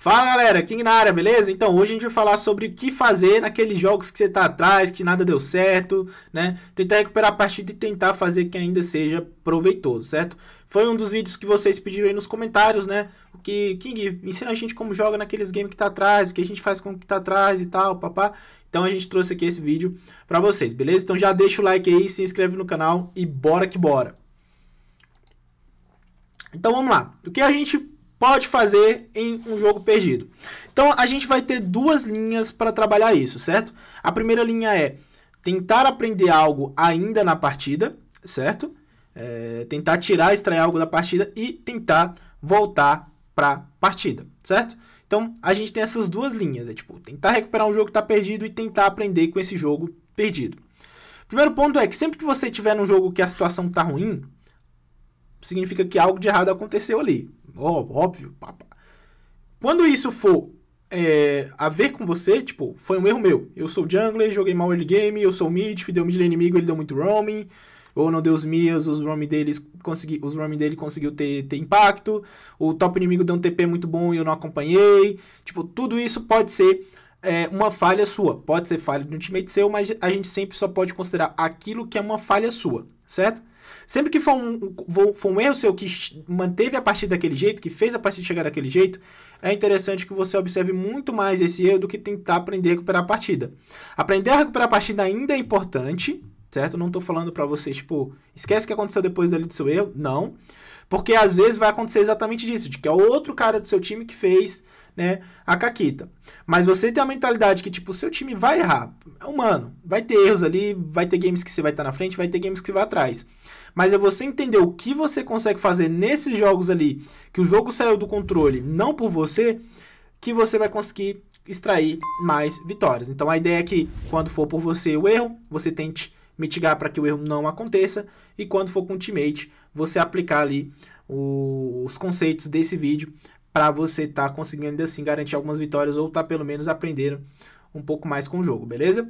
Fala galera, King na área, beleza? Então hoje a gente vai falar sobre o que fazer naqueles jogos que você tá atrás, que nada deu certo, né? Tentar recuperar a partida e tentar fazer que ainda seja proveitoso, certo? Foi um dos vídeos que vocês pediram aí nos comentários, né? O que, King, ensina a gente como joga naqueles games que tá atrás, o que a gente faz com o que tá atrás e tal, papá. Então a gente trouxe aqui esse vídeo pra vocês, beleza? Então já deixa o like aí, se inscreve no canal e bora que bora! Então vamos lá, o que a gente pode fazer em um jogo perdido. Então a gente vai ter duas linhas para trabalhar isso, certo? A primeira linha é tentar aprender algo ainda na partida, certo? É, tentar tirar, extrair algo da partida e tentar voltar para a partida, certo? Então a gente tem essas duas linhas, é tipo tentar recuperar um jogo que está perdido e tentar aprender com esse jogo perdido. Primeiro ponto é que sempre que você tiver num jogo que a situação está ruim, significa que algo de errado aconteceu ali óbvio. Pá, Quando isso for é, a ver com você, tipo, foi um erro meu. Eu sou jungler, joguei mal early game, eu sou mid, fui deu mid inimigo, ele deu muito roaming, ou não deu os mias, os roaming deles consegui, os roaming dele conseguiu ter, ter impacto, o top inimigo deu um TP muito bom e eu não acompanhei. Tipo, tudo isso pode ser é, uma falha sua. Pode ser falha de um teammate seu, mas a gente sempre só pode considerar aquilo que é uma falha sua, certo? Sempre que for um, um erro seu que manteve a partida daquele jeito, que fez a partir chegar daquele jeito, é interessante que você observe muito mais esse erro do que tentar aprender a recuperar a partida. Aprender a recuperar a partida ainda é importante, certo? Não estou falando para você, tipo, esquece o que aconteceu depois dali do seu erro, não. Porque às vezes vai acontecer exatamente disso, de que é outro cara do seu time que fez né, a caquita. Mas você tem a mentalidade que, tipo, o seu time vai errar. É humano. Vai ter erros ali, vai ter games que você vai estar tá na frente, vai ter games que você vai atrás mas é você entender o que você consegue fazer nesses jogos ali, que o jogo saiu do controle, não por você, que você vai conseguir extrair mais vitórias. Então a ideia é que quando for por você o erro, você tente mitigar para que o erro não aconteça e quando for com o teammate, você aplicar ali o, os conceitos desse vídeo para você estar tá conseguindo assim garantir algumas vitórias ou tá pelo menos aprendendo um pouco mais com o jogo, beleza?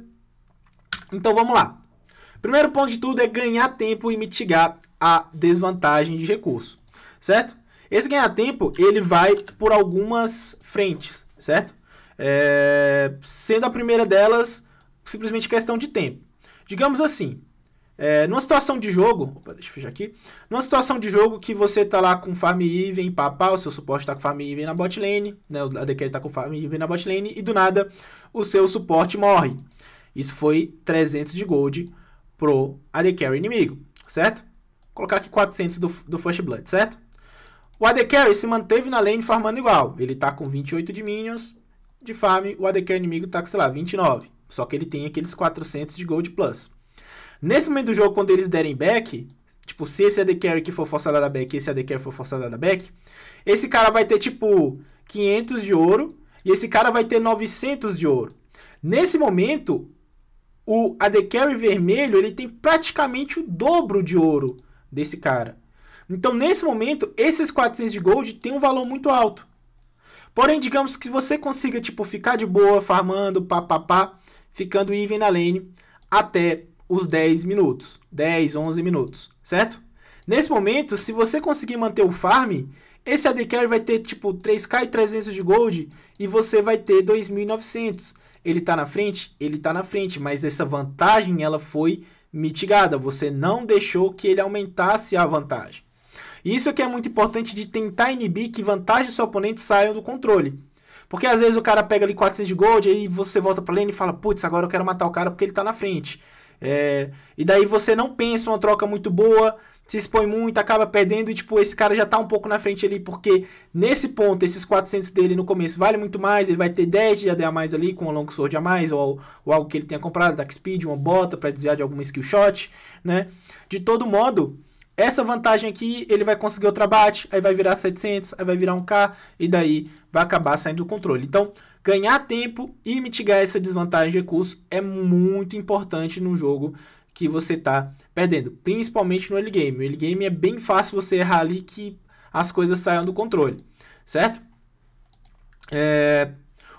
Então vamos lá. Primeiro ponto de tudo é ganhar tempo e mitigar a desvantagem de recurso, certo? Esse ganhar tempo, ele vai por algumas frentes, certo? É, sendo a primeira delas simplesmente questão de tempo. Digamos assim, é, numa situação de jogo, opa, deixa eu fechar aqui. Numa situação de jogo que você tá lá com farm even, papá, o seu suporte tá com farm even na bot lane, né, o ADC tá com farm even na bot lane e do nada o seu suporte morre. Isso foi 300 de gold pro AD Carry inimigo, certo? Vou colocar aqui 400 do, do First Blood, certo? O AD Carry se manteve na lane farmando igual. Ele tá com 28 de minions de farm, o AD Carry inimigo tá com, sei lá, 29. Só que ele tem aqueles 400 de gold plus. Nesse momento do jogo, quando eles derem back, tipo, se esse AD Carry que for forçado a dar back, esse AD Carry for forçado a dar back, esse cara vai ter, tipo, 500 de ouro e esse cara vai ter 900 de ouro. Nesse momento, o Carry vermelho ele tem praticamente o dobro de ouro desse cara. Então, nesse momento, esses 400 de gold tem um valor muito alto. Porém, digamos que você consiga tipo ficar de boa, farmando, papapá, ficando even na lane até os 10 minutos, 10, 11 minutos, certo? Nesse momento, se você conseguir manter o farm, esse AD Carry vai ter tipo 3k e 300 de gold e você vai ter 2.900 ele tá na frente? Ele tá na frente, mas essa vantagem ela foi mitigada. Você não deixou que ele aumentasse a vantagem. Isso que é muito importante de tentar inibir que vantagens do seu oponente saiam do controle. Porque às vezes o cara pega ali 400 de gold, aí você volta pra lane e fala, putz, agora eu quero matar o cara porque ele tá na frente. É... E daí você não pensa uma troca muito boa, se expõe muito, acaba perdendo e, tipo, esse cara já tá um pouco na frente ali, porque nesse ponto, esses 400 dele no começo vale muito mais, ele vai ter 10 de AD a mais ali, com o Long Sword a mais, ou, ou algo que ele tenha comprado, Dark Speed, uma bota para desviar de alguma skill shot, né? De todo modo, essa vantagem aqui, ele vai conseguir outro abate, aí vai virar 700, aí vai virar 1k, e daí vai acabar saindo do controle. Então, ganhar tempo e mitigar essa desvantagem de recurso é muito importante no jogo que você tá perdendo, principalmente no early game. No early game é bem fácil você errar ali que as coisas saiam do controle, certo? É...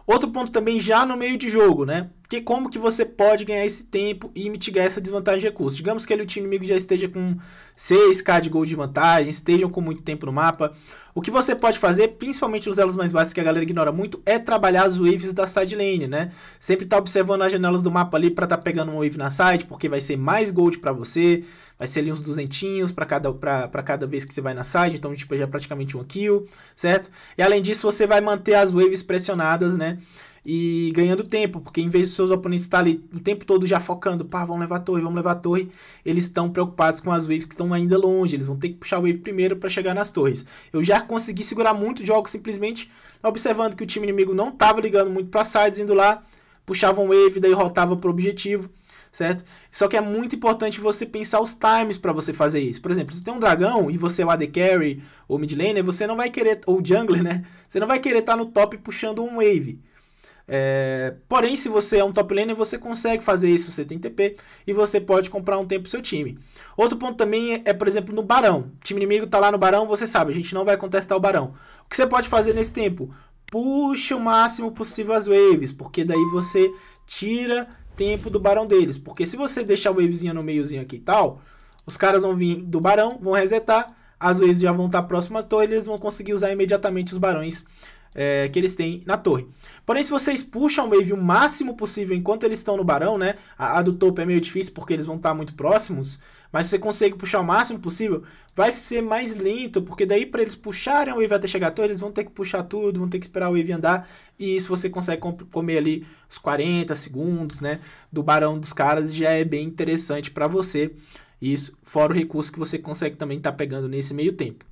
Outro ponto também já no meio de jogo, né? Porque como que você pode ganhar esse tempo e mitigar essa desvantagem de recursos? Digamos que ali o time inimigo já esteja com 6k de gold de vantagem, estejam com muito tempo no mapa. O que você pode fazer, principalmente nos elos mais baixos que a galera ignora muito, é trabalhar as waves da side lane, né? Sempre tá observando as janelas do mapa ali para tá pegando uma wave na side, porque vai ser mais gold para você, vai ser ali uns duzentinhos para cada para cada vez que você vai na side, então tipo já é praticamente um kill, certo? E além disso, você vai manter as waves pressionadas, né? e ganhando tempo, porque em vez dos seus oponentes estar ali o tempo todo já focando, pá, vamos levar a torre, vamos levar a torre, eles estão preocupados com as waves que estão ainda longe, eles vão ter que puxar a wave primeiro para chegar nas torres. Eu já consegui segurar muito jogo simplesmente observando que o time inimigo não estava ligando muito para sides, indo lá, puxava um wave, daí rotava para o objetivo, certo? Só que é muito importante você pensar os times para você fazer isso. Por exemplo, se tem um dragão e você é o AD Carry ou mid laner, você não vai querer, ou jungler, né? Você não vai querer estar tá no top puxando um wave. É, porém, se você é um top laner, você consegue fazer isso, você tem TP e você pode comprar um tempo pro seu time. Outro ponto também é, por exemplo, no barão. O time inimigo tá lá no barão, você sabe, a gente não vai contestar o barão. O que você pode fazer nesse tempo? Puxa o máximo possível as waves, porque daí você tira tempo do barão deles. Porque se você deixar a wavezinha no meiozinho aqui e tal, os caras vão vir do barão, vão resetar, as waves já vão estar tá próximas à toa e eles vão conseguir usar imediatamente os barões é, que eles têm na torre. Porém, se vocês puxam o wave o máximo possível enquanto eles estão no barão, né? A, a do topo é meio difícil porque eles vão estar tá muito próximos. Mas se você consegue puxar o máximo possível, vai ser mais lento, porque daí para eles puxarem o wave até chegar à torre, eles vão ter que puxar tudo, vão ter que esperar o wave andar, e isso você consegue comer ali os 40 segundos, né, do barão dos caras, já é bem interessante para você. Isso, fora o recurso que você consegue também estar tá pegando nesse meio tempo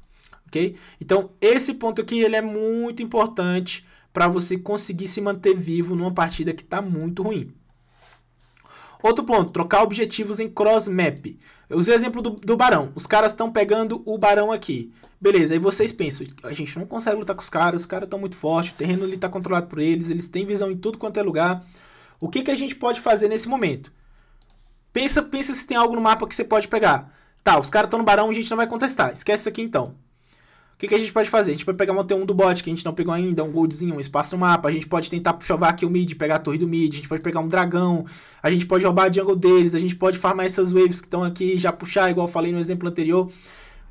ok? Então, esse ponto aqui ele é muito importante para você conseguir se manter vivo numa partida que está muito ruim. Outro ponto, trocar objetivos em cross map. Eu usei o exemplo do, do barão. Os caras estão pegando o barão aqui. Beleza, aí vocês pensam, a gente não consegue lutar com os caras, os caras estão muito fortes, o terreno ali está controlado por eles, eles têm visão em tudo quanto é lugar. O que, que a gente pode fazer nesse momento? Pensa, pensa se tem algo no mapa que você pode pegar. Tá, os caras estão no barão, a gente não vai contestar. Esquece isso aqui então. O que, que, a gente pode fazer? A gente pode pegar um T1 do bot, que a gente não pegou ainda, um goldzinho, um espaço no mapa. A gente pode tentar chovar aqui o mid, pegar a torre do mid. A gente pode pegar um dragão. A gente pode roubar a jungle deles. A gente pode farmar essas waves que estão aqui, já puxar, igual eu falei no exemplo anterior.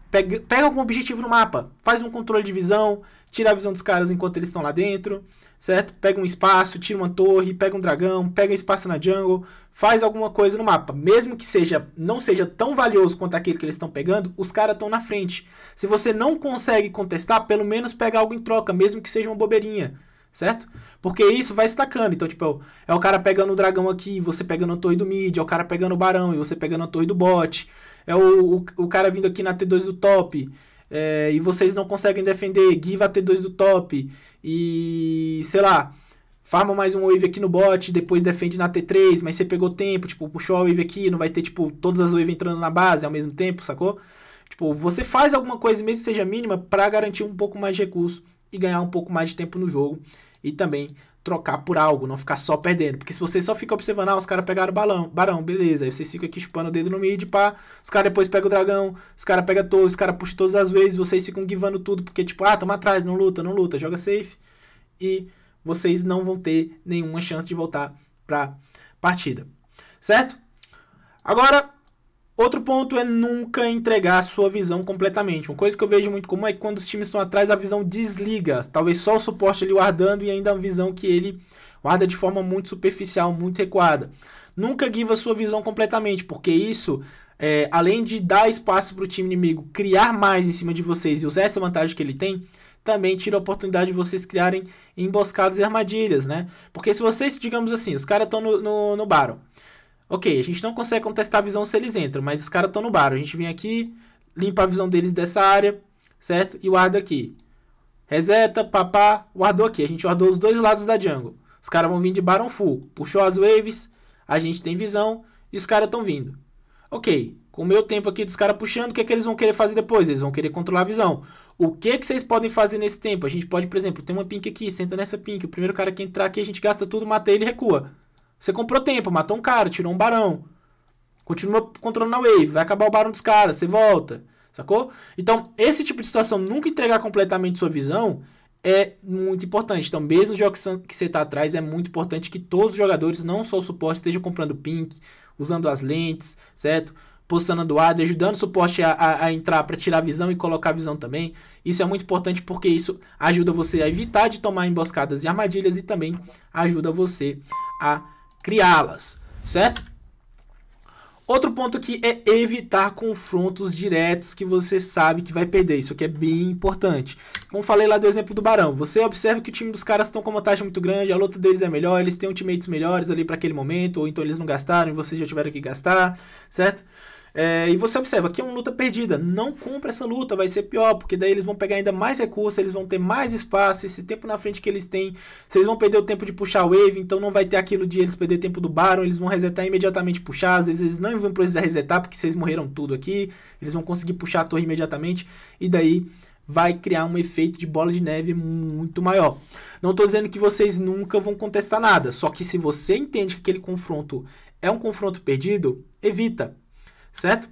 Pega, pega algum objetivo no mapa. Faz um controle de visão tira a visão dos caras enquanto eles estão lá dentro, certo? Pega um espaço, tira uma torre, pega um dragão, pega um espaço na jungle, faz alguma coisa no mapa. Mesmo que seja não seja tão valioso quanto aquele que eles estão pegando, os caras estão na frente. Se você não consegue contestar, pelo menos pega algo em troca, mesmo que seja uma bobeirinha, certo? Porque isso vai estacando. Então, tipo, é, é o cara pegando o dragão aqui, você pegando a torre do mid, é o cara pegando o barão e você pegando a torre do bot. É o, o, o cara vindo aqui na T2 do top é, e vocês não conseguem defender, Giva T2 do top, e sei lá, farma mais um wave aqui no bot, depois defende na T3, mas você pegou tempo, tipo, puxou a wave aqui, não vai ter, tipo, todas as waves entrando na base ao mesmo tempo, sacou? Tipo, você faz alguma coisa, mesmo que seja mínima, para garantir um pouco mais de recurso e ganhar um pouco mais de tempo no jogo e também trocar por algo, não ficar só perdendo. Porque se você só fica observando, ah, os caras pegaram balão, barão, beleza. Aí vocês ficam aqui chupando o dedo no mid, pá. Os caras depois pegam o dragão, os caras pegam todos, os caras puxam todas as vezes, vocês ficam guivando tudo, porque tipo, ah, toma atrás, não luta, não luta, joga safe. E vocês não vão ter nenhuma chance de voltar pra partida. Certo? Agora, Outro ponto é nunca entregar a sua visão completamente. Uma coisa que eu vejo muito comum é que quando os times estão atrás, a visão desliga. Talvez só o suporte ele guardando e ainda a visão que ele guarda de forma muito superficial, muito recuada. Nunca give a sua visão completamente, porque isso, é, além de dar espaço para o time inimigo criar mais em cima de vocês e usar essa vantagem que ele tem, também tira a oportunidade de vocês criarem emboscadas e armadilhas, né? Porque se vocês, digamos assim, os caras estão no, no, no Baron. Ok, a gente não consegue contestar a visão se eles entram, mas os caras estão no bar. A gente vem aqui, limpa a visão deles dessa área, certo? E guarda aqui. Reseta, papá, guardou aqui. A gente guardou os dois lados da jungle. Os caras vão vir de Baron Full. Puxou as waves, a gente tem visão e os caras estão vindo. Ok, com o meu tempo aqui dos caras puxando, o que, é que eles vão querer fazer depois? Eles vão querer controlar a visão. O que, é que vocês podem fazer nesse tempo? A gente pode, por exemplo, tem uma pink aqui, senta nessa pink. O primeiro cara que entrar aqui, a gente gasta tudo, mata ele e recua. Você comprou tempo, matou um cara, tirou um barão. Continua controlando a wave, vai acabar o barão dos caras, você volta. Sacou? Então, esse tipo de situação, nunca entregar completamente sua visão, é muito importante. Então, mesmo o que você está atrás, é muito importante que todos os jogadores, não só o suporte, estejam comprando pink, usando as lentes, certo? Posicionando o ad, ajudando o suporte a, a, a entrar para tirar a visão e colocar a visão também. Isso é muito importante porque isso ajuda você a evitar de tomar emboscadas e armadilhas e também ajuda você a criá-las, certo? Outro ponto aqui é evitar confrontos diretos que você sabe que vai perder. Isso aqui é bem importante. Como falei lá do exemplo do Barão, você observa que o time dos caras estão com uma taxa muito grande, a luta deles é melhor, eles têm ultimates melhores ali para aquele momento, ou então eles não gastaram e vocês já tiveram que gastar, certo? É, e você observa que é uma luta perdida. Não compra essa luta, vai ser pior, porque daí eles vão pegar ainda mais recursos, eles vão ter mais espaço. Esse tempo na frente que eles têm, vocês vão perder o tempo de puxar a wave, então não vai ter aquilo de eles perder tempo do Baron. Eles vão resetar imediatamente puxar. Às vezes eles não vão precisar resetar, porque vocês morreram tudo aqui. Eles vão conseguir puxar a torre imediatamente, e daí vai criar um efeito de bola de neve muito maior. Não estou dizendo que vocês nunca vão contestar nada, só que se você entende que aquele confronto é um confronto perdido, evita certo?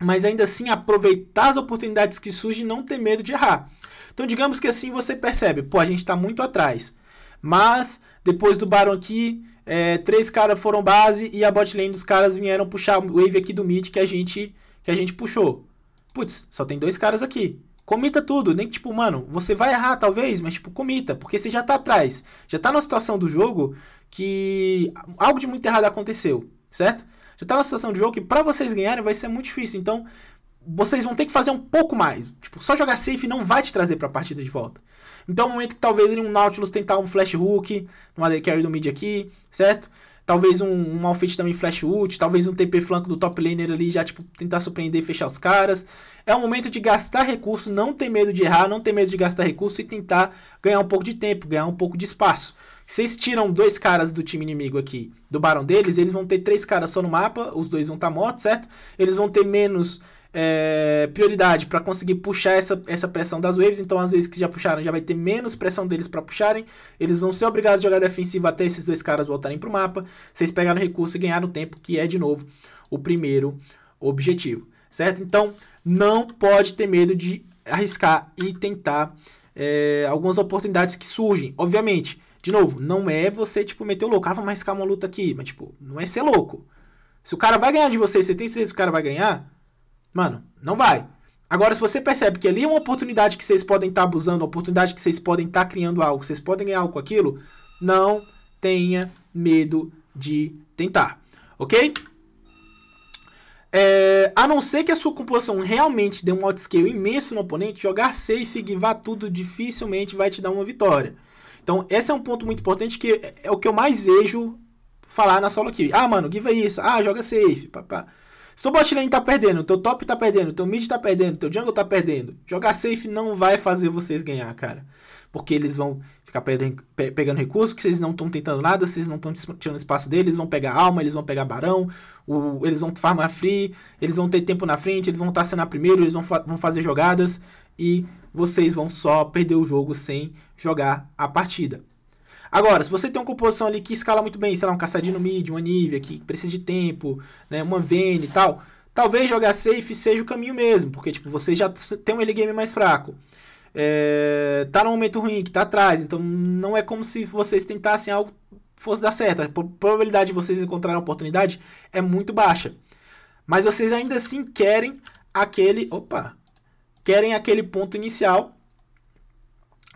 Mas ainda assim aproveitar as oportunidades que surgem e não ter medo de errar. Então digamos que assim você percebe, pô, a gente está muito atrás. Mas depois do Baron aqui, é, três caras foram base e a botlane dos caras vieram puxar o wave aqui do mid que a gente que a gente puxou. Putz, só tem dois caras aqui. Comita tudo, nem que tipo, mano, você vai errar talvez, mas tipo, comita, porque você já tá atrás. Já tá numa situação do jogo que algo de muito errado aconteceu, certo? Você está numa situação de jogo que para vocês ganharem vai ser muito difícil. Então, vocês vão ter que fazer um pouco mais. Tipo, só jogar safe não vai te trazer para a partida de volta. Então, é o momento que talvez um Nautilus tentar um flash hook, uma AD carry do mid aqui, certo? Talvez um, um outfit também flash ult, talvez um TP flanco do top laner ali, já tipo, tentar surpreender e fechar os caras. É o momento de gastar recurso, não ter medo de errar, não ter medo de gastar recurso e tentar ganhar um pouco de tempo, ganhar um pouco de espaço. Vocês tiram dois caras do time inimigo aqui, do barão deles, eles vão ter três caras só no mapa, os dois vão estar tá mortos, certo? Eles vão ter menos é, prioridade para conseguir puxar essa, essa pressão das waves, então às vezes que já puxaram já vai ter menos pressão deles para puxarem, eles vão ser obrigados a jogar defensiva até esses dois caras voltarem pro mapa, vocês pegaram recurso e ganharam tempo, que é de novo o primeiro objetivo, certo? Então não pode ter medo de arriscar e tentar é, algumas oportunidades que surgem, obviamente de novo, não é você, tipo, meter o louco. Ah, vamos arriscar uma luta aqui. Mas, tipo, não é ser louco. Se o cara vai ganhar de você, você tem certeza que o cara vai ganhar? Mano, não vai. Agora, se você percebe que ali é uma oportunidade que vocês podem estar tá abusando, uma oportunidade que vocês podem estar tá criando algo, vocês podem ganhar algo com aquilo, não tenha medo de tentar, ok? É, a não ser que a sua composição realmente dê um outscale imenso no oponente, jogar safe e guivar tudo dificilmente vai te dar uma vitória. Então, esse é um ponto muito importante que é o que eu mais vejo falar na solo aqui. Ah, mano, give é isso. Ah, joga safe. Papá. Se o bot lane tá perdendo, teu top tá perdendo, teu mid tá perdendo, teu jungle tá perdendo, jogar safe não vai fazer vocês ganhar, cara. Porque eles vão ficar perdendo, pegando recurso, que vocês não estão tentando nada, vocês não estão tirando espaço deles, vão pegar alma, eles vão pegar barão, o, eles vão farmar free, eles vão ter tempo na frente, eles vão estar sendo primeiro, eles vão, fa vão fazer jogadas e vocês vão só perder o jogo sem jogar a partida. Agora, se você tem uma composição ali que escala muito bem, sei lá, um caçadinho mid, uma Nivea que precisa de tempo, né, uma Vayne e tal, talvez jogar safe seja o caminho mesmo, porque tipo, você já tem um early game mais fraco. É, tá num momento ruim, que tá atrás, então não é como se vocês tentassem algo fosse dar certo. A probabilidade de vocês encontrarem a oportunidade é muito baixa. Mas vocês ainda assim querem aquele, opa, querem aquele ponto inicial,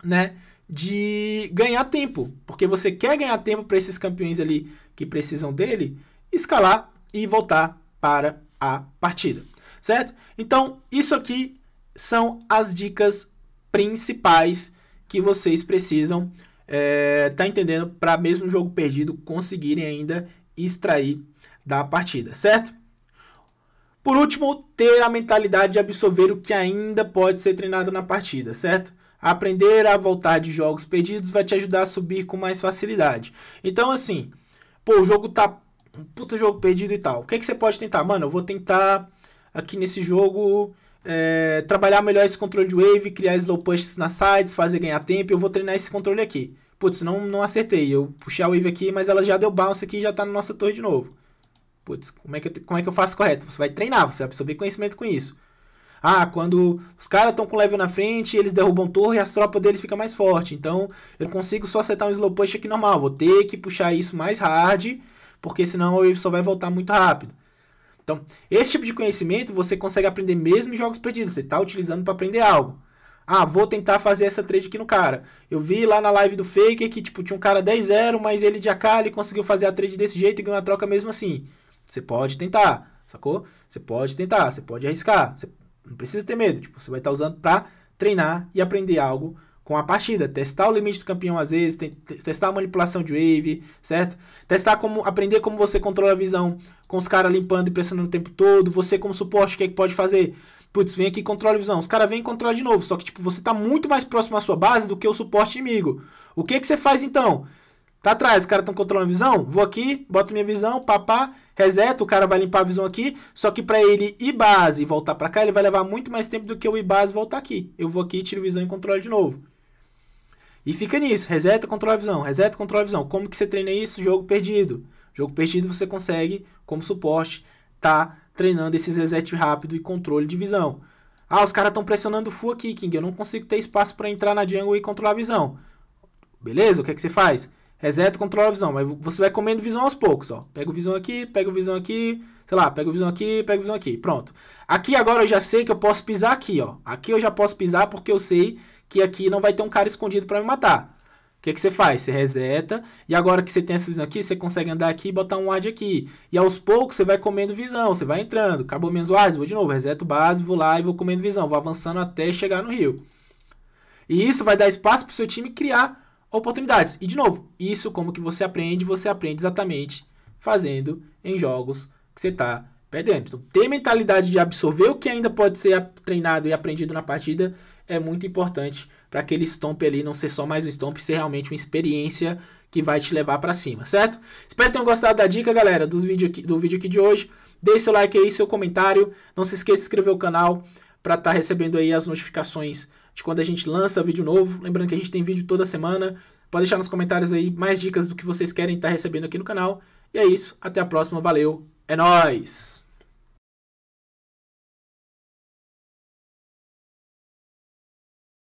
né? De ganhar tempo, porque você quer ganhar tempo para esses campeões ali que precisam dele escalar e voltar para a partida, certo? Então, isso aqui são as dicas principais que vocês precisam é, tá entendendo para mesmo jogo perdido conseguirem ainda extrair da partida, certo? Por último, ter a mentalidade de absorver o que ainda pode ser treinado na partida, certo? Aprender a voltar de jogos perdidos vai te ajudar a subir com mais facilidade. Então, assim, pô, o jogo tá. Um puta jogo perdido e tal. O que, é que você pode tentar? Mano, eu vou tentar aqui nesse jogo é, trabalhar melhor esse controle de wave, criar slow pushes nas sides, fazer ganhar tempo. Eu vou treinar esse controle aqui. Putz, não, não acertei. Eu puxei a wave aqui, mas ela já deu bounce aqui e já tá na nossa torre de novo. Putz, como é, que eu, como é que eu faço correto? Você vai treinar, você vai absorver conhecimento com isso. Ah, quando os caras estão com o level na frente, eles derrubam torre e as tropas deles ficam mais fortes. Então, eu consigo só acertar um slow push aqui normal. Vou ter que puxar isso mais hard, porque senão ele só vai voltar muito rápido. Então, esse tipo de conhecimento você consegue aprender mesmo em jogos perdidos. Você está utilizando para aprender algo. Ah, vou tentar fazer essa trade aqui no cara. Eu vi lá na live do Faker que, tipo, tinha um cara 10-0, mas ele de AK, ele conseguiu fazer a trade desse jeito e ganhou a troca mesmo assim. Você pode tentar, sacou? Você pode tentar, você pode arriscar. Você não precisa ter medo. Tipo, você vai estar tá usando para treinar e aprender algo com a partida. Testar o limite do campeão às vezes, testar a manipulação de wave, certo? Testar como. Aprender como você controla a visão com os caras limpando e pressionando o tempo todo. Você como suporte, o que é que pode fazer? Putz, vem aqui e controla a visão. Os caras vêm e controlam de novo. Só que, tipo, você tá muito mais próximo à sua base do que o suporte inimigo. O que é que você faz então? Tá atrás, os caras estão controlando a visão? Vou aqui, boto minha visão, papá, reseta, o cara vai limpar a visão aqui. Só que para ele ir base e voltar para cá, ele vai levar muito mais tempo do que eu ir base e voltar aqui. Eu vou aqui, tiro visão e controlo de novo. E fica nisso, reseta, controla a visão, reseta, controla a visão. Como que você treina isso? Jogo perdido. Jogo perdido você consegue, como suporte, tá treinando esses reset rápido e controle de visão. Ah, os caras estão pressionando full aqui, King. Eu não consigo ter espaço para entrar na jungle e controlar a visão. Beleza? O que, é que você faz? Reseta, controla a visão. Mas você vai comendo visão aos poucos, ó. Pega o visão aqui, pega o visão aqui, sei lá, pega o visão aqui, pega o visão aqui. Pronto. Aqui agora eu já sei que eu posso pisar aqui, ó. Aqui eu já posso pisar porque eu sei que aqui não vai ter um cara escondido para me matar. O que, que você faz? Você reseta, e agora que você tem essa visão aqui, você consegue andar aqui e botar um ward aqui. E aos poucos você vai comendo visão, você vai entrando. Acabou meu wards, vou de novo, reseto base, vou lá e vou comendo visão. Vou avançando até chegar no rio. E isso vai dar espaço para o seu time criar oportunidades. E de novo, isso como que você aprende, você aprende exatamente fazendo em jogos que você está perdendo. Então, ter mentalidade de absorver o que ainda pode ser treinado e aprendido na partida é muito importante para aquele stomp ali não ser só mais um stomp, ser realmente uma experiência que vai te levar para cima, certo? Espero que tenham gostado da dica, galera, do vídeo aqui, do vídeo aqui de hoje. Deixe seu like aí, seu comentário. Não se esqueça de inscrever o canal para estar tá recebendo aí as notificações de quando a gente lança vídeo novo. Lembrando que a gente tem vídeo toda semana. Pode deixar nos comentários aí mais dicas do que vocês querem estar recebendo aqui no canal. E é isso, até a próxima, valeu, é nóis!